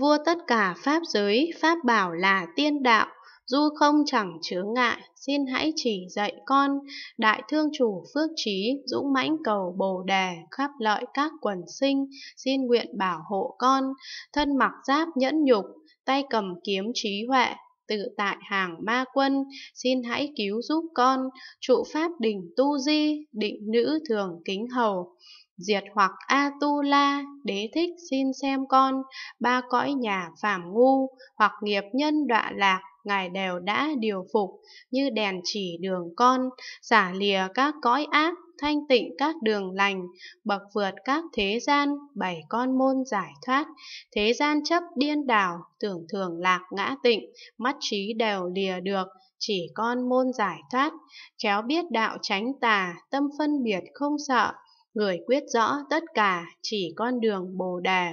Vua tất cả pháp giới, pháp bảo là tiên đạo, du không chẳng chướng ngại, xin hãy chỉ dạy con, đại thương chủ phước trí, dũng mãnh cầu bồ đề, khắp lợi các quần sinh, xin nguyện bảo hộ con, thân mặc giáp nhẫn nhục, tay cầm kiếm trí huệ, tự tại hàng ma quân, xin hãy cứu giúp con, trụ pháp đỉnh tu di, định nữ thường kính hầu. Diệt hoặc A-tu-la, đế thích xin xem con, ba cõi nhà phàm ngu, hoặc nghiệp nhân đọa lạc, Ngài đều đã điều phục, như đèn chỉ đường con, xả lìa các cõi ác, thanh tịnh các đường lành, bậc vượt các thế gian, bảy con môn giải thoát, thế gian chấp điên đảo, tưởng thường lạc ngã tịnh, mắt trí đều lìa được, chỉ con môn giải thoát, khéo biết đạo tránh tà, tâm phân biệt không sợ, người quyết rõ tất cả chỉ con đường bồ đà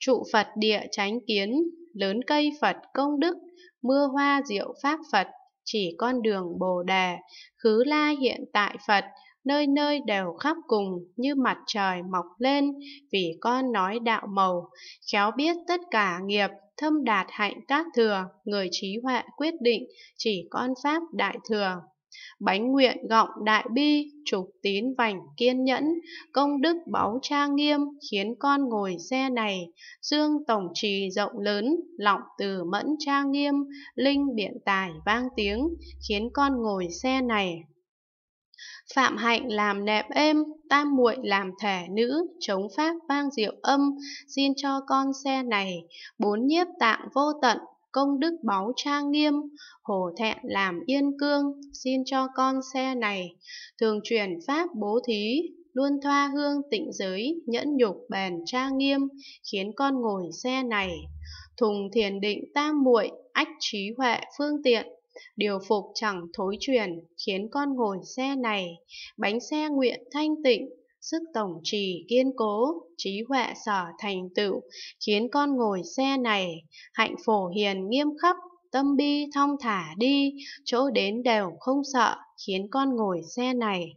trụ phật địa chánh kiến lớn cây phật công đức mưa hoa diệu pháp phật chỉ con đường bồ đà khứ la hiện tại phật nơi nơi đều khắp cùng như mặt trời mọc lên vì con nói đạo màu khéo biết tất cả nghiệp thâm đạt hạnh các thừa người trí huệ quyết định chỉ con pháp đại thừa bánh nguyện gọng đại bi trục tín vành kiên nhẫn công đức báu cha nghiêm khiến con ngồi xe này dương tổng trì rộng lớn lọng từ mẫn cha nghiêm linh biện tài vang tiếng khiến con ngồi xe này Phạm hạnh làm nẹp êm, tam muội làm thẻ nữ, chống pháp vang diệu âm, xin cho con xe này, bốn nhiếp tạng vô tận, công đức báu trang nghiêm, hổ thẹn làm yên cương, xin cho con xe này, thường truyền pháp bố thí, luôn thoa hương tịnh giới, nhẫn nhục bền trang nghiêm, khiến con ngồi xe này, thùng thiền định tam muội, ách trí huệ phương tiện, điều phục chẳng thối truyền, khiến con ngồi xe này, bánh xe nguyện thanh tịnh, sức tổng trì kiên cố, trí huệ sở thành tựu, khiến con ngồi xe này, hạnh phổ hiền nghiêm khắc, tâm bi thong thả đi, chỗ đến đều không sợ, khiến con ngồi xe này.